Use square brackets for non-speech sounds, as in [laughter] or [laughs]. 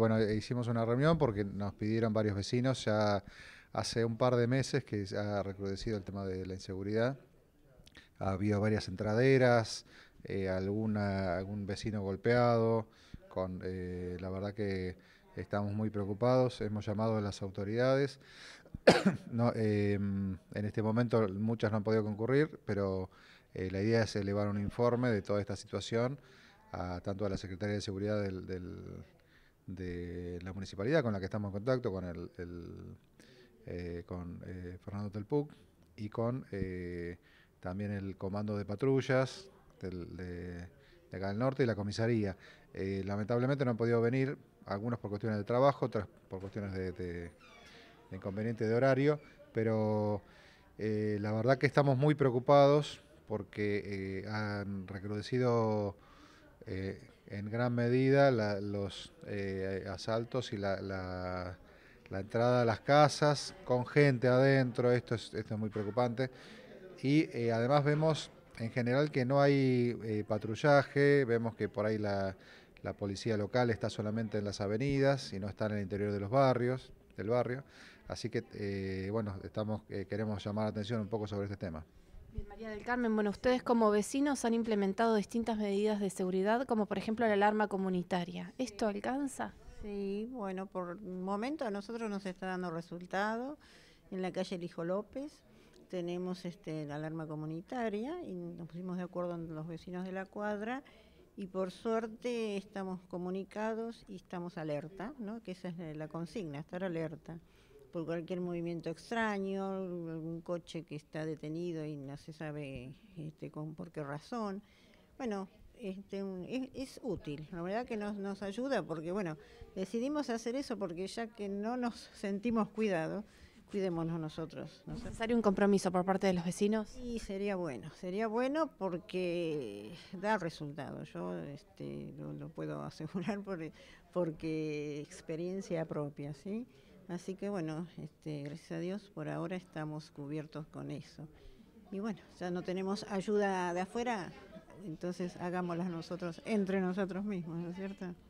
bueno, eh, hicimos una reunión porque nos pidieron varios vecinos ya hace un par de meses que ha recrudecido el tema de la inseguridad. Ha habido varias entraderas, eh, alguna, algún vecino golpeado, con eh, la verdad que estamos muy preocupados, hemos llamado a las autoridades. [coughs] en este momento muchas no han podido concurrir, pero la idea es elevar un informe de toda esta situación a, tanto a la Secretaría de Seguridad del de la municipalidad con la que estamos en contacto, con, el, eh, con eh, Fernando Telpuc y con eh, también el comando de patrullas de, acá del norte y la comisaría. lamentablemente no han podido venir, algunos por cuestiones de trabajo, otras por cuestiones de inconveniente de horario, pero la verdad que estamos muy preocupados porque han recrudecido en gran medida los eh, asaltos y la, entrada a las casas con gente adentro, esto es, esto es muy preocupante. Y eh, además vemos en general que no hay eh, patrullaje, vemos que por ahí la, policía local está solamente en las avenidas y no está en el interior de los barrios, del barrio. Así que, bueno, estamos, queremos llamar la atención un poco sobre este tema. María del Carmen, bueno, ustedes como vecinos han implementado distintas medidas de seguridad, como por ejemplo la alarma comunitaria. ¿Esto alcanza? Sí, bueno, por el momento a nosotros nos está dando resultado. En la calle Elijo López tenemos este, la alarma comunitaria y nos pusimos de acuerdo con los vecinos de la cuadra y por suerte estamos comunicados y estamos alerta, ¿no? que esa es la consigna, estar alerta por cualquier movimiento extraño, algún coche que está detenido y no se sabe este, con por qué razón. Bueno, este, es, útil, la verdad que nos, ayuda porque, bueno, decidimos hacer eso porque ya que no nos sentimos cuidados, cuidémonos nosotros. necesario un compromiso por parte de los vecinos? Sí, sería bueno, sería bueno porque da resultados, yo este, lo, lo puedo [laughs] asegurar por, porque experiencia propia, ¿sí? Así que bueno, este, gracias a Dios por ahora estamos cubiertos con eso. Y bueno, ya no tenemos ayuda de afuera, entonces hagámoslas nosotros, entre nosotros mismos, ¿no es cierto?